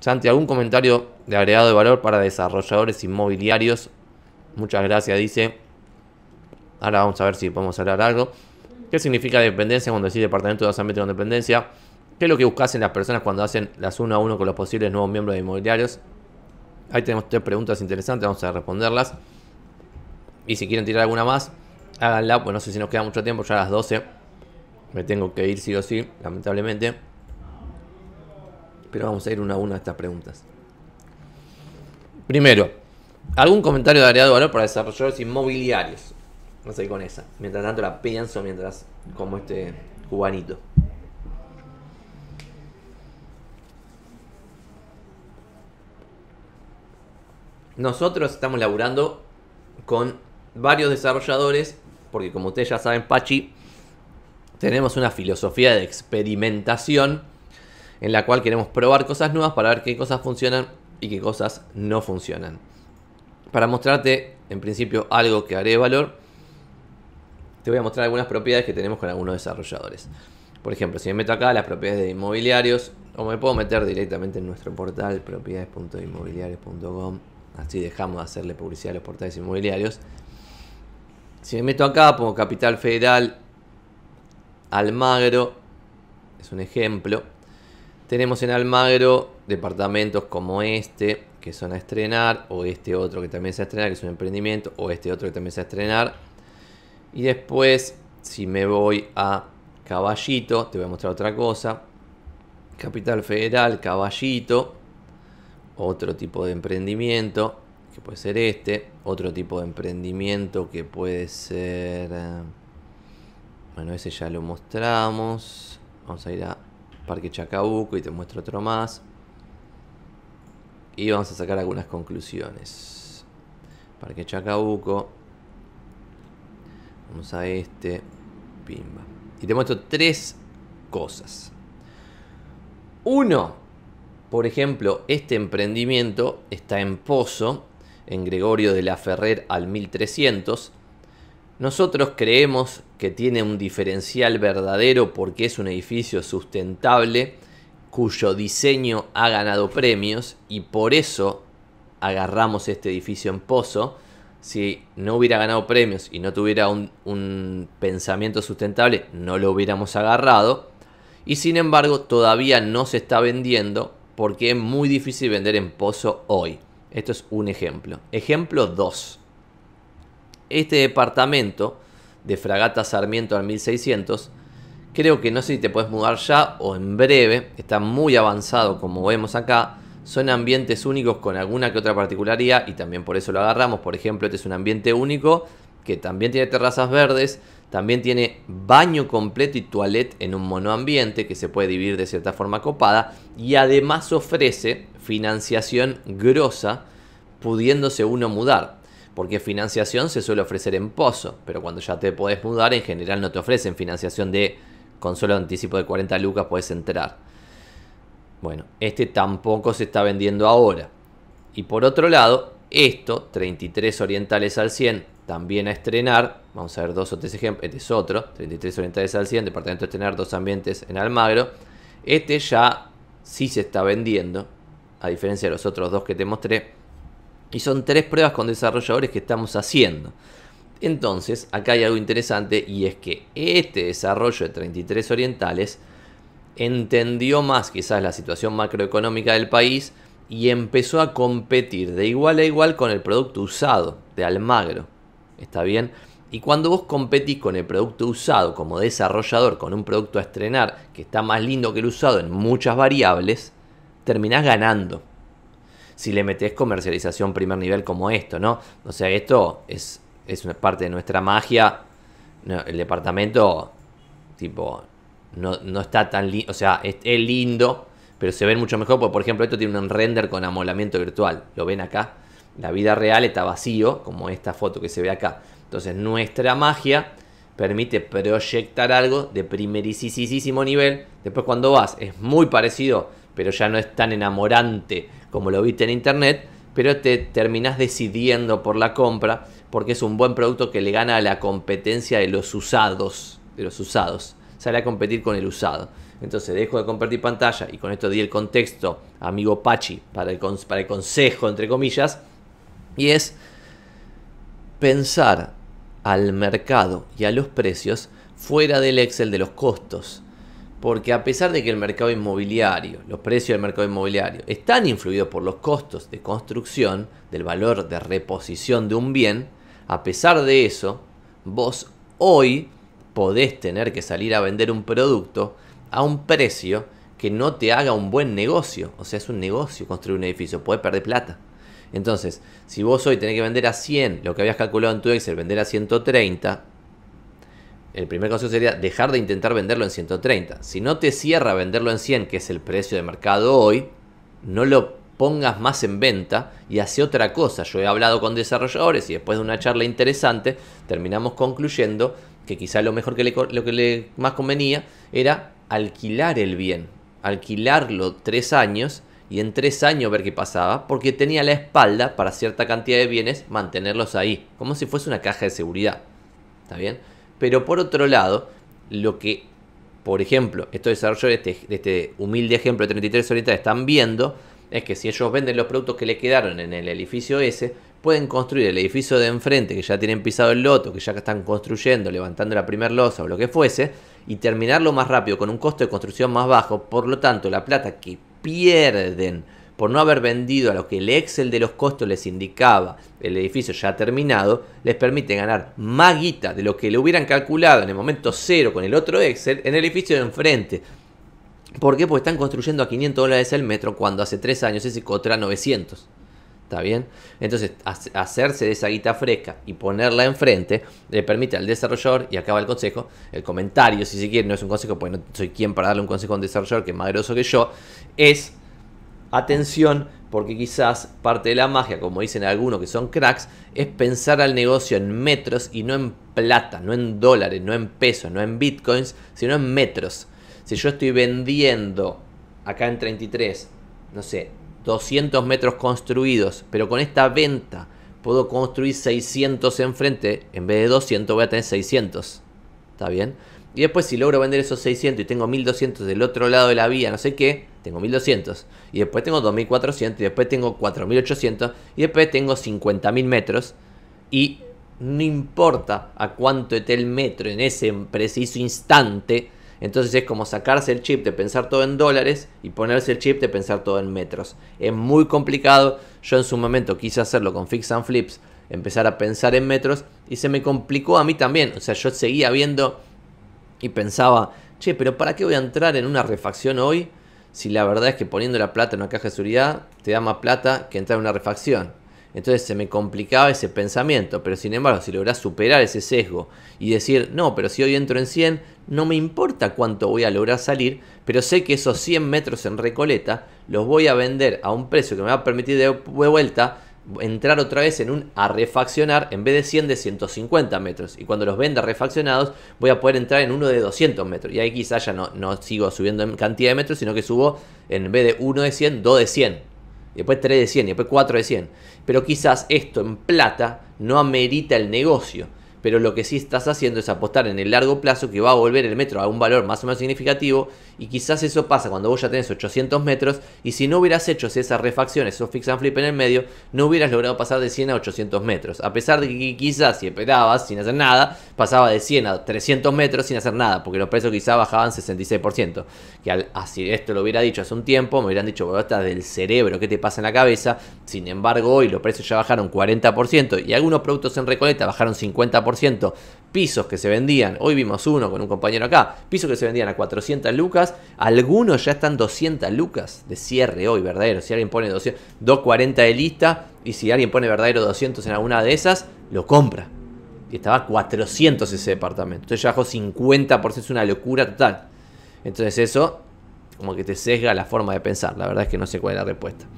Santi, ¿algún comentario de agregado de valor para desarrolladores inmobiliarios? Muchas gracias, dice. Ahora vamos a ver si podemos hablar algo. ¿Qué significa dependencia cuando decís departamento de dos metros de dependencia? ¿Qué es lo que buscasen las personas cuando hacen las uno a uno con los posibles nuevos miembros de inmobiliarios? Ahí tenemos tres preguntas interesantes, vamos a responderlas. Y si quieren tirar alguna más, háganla, pues no sé si nos queda mucho tiempo, ya a las 12 me tengo que ir sí o sí, lamentablemente pero vamos a ir una a una a estas preguntas. Primero, algún comentario de de valor para desarrolladores inmobiliarios. No sé con esa. Mientras tanto la pienso, mientras como este cubanito. Nosotros estamos laburando con varios desarrolladores, porque como ustedes ya saben, Pachi, tenemos una filosofía de experimentación en la cual queremos probar cosas nuevas para ver qué cosas funcionan y qué cosas no funcionan. Para mostrarte, en principio, algo que haré valor, te voy a mostrar algunas propiedades que tenemos con algunos desarrolladores. Por ejemplo, si me meto acá las propiedades de inmobiliarios, o me puedo meter directamente en nuestro portal propiedades.inmobiliarios.com, así dejamos de hacerle publicidad a los portales inmobiliarios. Si me meto acá, pongo Capital Federal, Almagro, es un ejemplo. Tenemos en Almagro departamentos como este, que son a estrenar, o este otro que también se a estrenar, que es un emprendimiento, o este otro que también se a estrenar. Y después, si me voy a Caballito, te voy a mostrar otra cosa. Capital Federal, Caballito, otro tipo de emprendimiento, que puede ser este, otro tipo de emprendimiento que puede ser... Eh, bueno, ese ya lo mostramos. Vamos a ir a Parque Chacabuco y te muestro otro más. Y vamos a sacar algunas conclusiones. Parque Chacabuco. Vamos a este. Pimba. Y te muestro tres cosas. Uno, por ejemplo, este emprendimiento está en Pozo, en Gregorio de la Ferrer al 1300. Nosotros creemos que tiene un diferencial verdadero porque es un edificio sustentable cuyo diseño ha ganado premios y por eso agarramos este edificio en pozo. Si no hubiera ganado premios y no tuviera un, pensamiento sustentable, no lo hubiéramos agarrado. Y sin embargo, todavía no se está vendiendo porque es muy difícil vender en pozo hoy. Esto es un ejemplo. Ejemplo 2 este departamento de Fragata Sarmiento al 1600, creo que no sé si te puedes mudar ya o en breve, está muy avanzado como vemos acá, son ambientes únicos con alguna que otra particularidad y también por eso lo agarramos, por ejemplo, este es un ambiente único que también tiene terrazas verdes, también tiene baño completo y toilet en un monoambiente que se puede dividir de cierta forma copada y además ofrece financiación grosa pudiéndose uno mudar porque financiación se suele ofrecer en pozo, pero cuando ya te podés mudar en general no te ofrecen financiación de con solo anticipo de 40 lucas puedes entrar. Bueno, este tampoco se está vendiendo ahora. Y por otro lado, esto, 33 orientales al 100, también a estrenar. Vamos a ver dos o tres ejemplos. Este es otro, 33 orientales al 100, departamento de estrenar, dos ambientes en Almagro. Este ya sí se está vendiendo, a diferencia de los otros dos que te mostré. Y son tres pruebas con desarrolladores que estamos haciendo. Entonces, acá hay algo interesante y es que este desarrollo de 33 Orientales entendió más quizás la situación macroeconómica del país y empezó a competir de igual a igual con el producto usado de Almagro. ¿Está bien? Y cuando vos competís con el producto usado como desarrollador, con un producto a estrenar que está más lindo que el usado en muchas variables, terminás ganando si le metes comercialización primer nivel como esto, ¿no? O sea, esto es, es una parte de nuestra magia. el departamento, tipo, no, está tan lindo. O sea, es, lindo, pero se ve mucho mejor. Porque, por ejemplo, esto tiene un render con amolamiento virtual. Lo ven acá. La vida real está vacío, como esta foto que se ve acá. Entonces, nuestra magia permite proyectar algo de primerísimo nivel. Después, cuando vas, es muy parecido pero ya no es tan enamorante como lo viste en internet, pero te terminás decidiendo por la compra porque es un buen producto que le gana a la competencia de los usados, de los usados. Sale a competir con el usado. Entonces dejo de compartir pantalla y con esto di el contexto, amigo Pachi, para para el consejo, entre comillas, y es pensar al mercado y a los precios fuera del Excel de los costos. Porque a pesar de que el mercado inmobiliario, los precios del mercado inmobiliario están influidos por los costos de construcción, del valor de reposición de un bien, a pesar de eso, vos hoy podés tener que salir a vender un producto a un precio que no te haga un buen negocio. O sea, es un negocio construir un edificio, podés perder plata. Entonces, si vos hoy tenés que vender a 100, lo que habías calculado en tu Excel, vender a 130, el primer consejo sería dejar de intentar venderlo en 130. Si no te cierra venderlo en 100, que es el precio de mercado hoy, no lo pongas más en venta y hace otra cosa. Yo he hablado con desarrolladores y después de una charla interesante terminamos concluyendo que quizá lo mejor que le, lo que le más convenía era alquilar el bien, alquilarlo tres años y en tres años ver qué pasaba, porque tenía la espalda para cierta cantidad de bienes mantenerlos ahí, como si fuese una caja de seguridad. ¿Está bien? Pero por otro lado, lo que, por ejemplo, estos desarrolladores este, de este, humilde ejemplo de 33 ahorita están viendo es que si ellos venden los productos que le quedaron en el edificio ese, pueden construir el edificio de enfrente que ya tienen pisado el loto, que ya están construyendo, levantando la primer losa o lo que fuese, y terminarlo más rápido con un costo de construcción más bajo. Por lo tanto, la plata que pierden por no haber vendido a lo que el Excel de los costos les indicaba el edificio ya terminado, les permite ganar más guita de lo que le hubieran calculado en el momento cero con el otro Excel en el edificio de enfrente. ¿Por qué? Porque están construyendo a 500 dólares el metro cuando hace 3 años ese cotra 900. ¿Está bien? Entonces, hacerse de esa guita fresca y ponerla enfrente le permite al desarrollador, y acaba el consejo, el comentario, si se quiere, no es un consejo, porque no soy quien para darle un consejo a un desarrollador que es más grosso que yo, es Atención, porque quizás parte de la magia, como dicen algunos que son cracks, es pensar al negocio en metros y no en plata, no en dólares, no en pesos, no en bitcoins, sino en metros. Si yo estoy vendiendo acá en 33, no sé, 200 metros construidos, pero con esta venta puedo construir 600 enfrente, en vez de 200 voy a tener 600. ¿Está bien? Y después si logro vender esos 600 y tengo 1200 del otro lado de la vía, no sé qué, tengo 1200, y después tengo 2400, y después tengo 4800, y después tengo 50.000 metros, y no importa a cuánto esté el metro en ese preciso instante, entonces es como sacarse el chip de pensar todo en dólares y ponerse el chip de pensar todo en metros. Es muy complicado, yo en su momento quise hacerlo con Fix and Flips, empezar a pensar en metros y se me complicó a mí también, o sea, yo seguía viendo y pensaba, che, pero ¿para qué voy a entrar en una refacción hoy? si la verdad es que poniendo la plata en una caja de seguridad te da más plata que entrar en una refacción. Entonces se me complicaba ese pensamiento, pero sin embargo, si logras superar ese sesgo y decir, no, pero si hoy entro en 100, no me importa cuánto voy a lograr salir, pero sé que esos 100 metros en Recoleta los voy a vender a un precio que me va a permitir de vuelta entrar otra vez en un a refaccionar, en vez de 100 de 150 metros. Y cuando los venda refaccionados, voy a poder entrar en uno de 200 metros. Y ahí quizás ya no, no sigo subiendo en cantidad de metros, sino que subo en vez de 1 de 100, 2 de 100. después 3 de 100, y después 4 de 100. Pero quizás esto en plata no amerita el negocio pero lo que sí estás haciendo es apostar en el largo plazo que va a volver el metro a un valor más o menos significativo y quizás eso pasa cuando vos ya tenés 800 metros y si no hubieras hecho esas refacciones, esos fix and flip en el medio, no hubieras logrado pasar de 100 a 800 metros. A pesar de que quizás si esperabas sin hacer nada, pasaba de 100 a 300 metros sin hacer nada, porque los precios quizás bajaban 66%. Que así ah, esto lo hubiera dicho hace un tiempo, me hubieran dicho, bueno, estás del cerebro, ¿qué te pasa en la cabeza? Sin embargo, hoy los precios ya bajaron 40% y algunos productos en Recoleta bajaron 50% ciento Pisos que se vendían, hoy vimos uno con un compañero acá, pisos que se vendían a 400 lucas, algunos ya están 200 lucas de cierre hoy, verdadero. Si alguien pone 200, 240 de lista y si alguien pone verdadero 200 en alguna de esas, lo compra. Y estaba 400 ese departamento. Entonces ya bajó 50%, es una locura total. Entonces eso como que te sesga la forma de pensar. La verdad es que no sé cuál es la respuesta.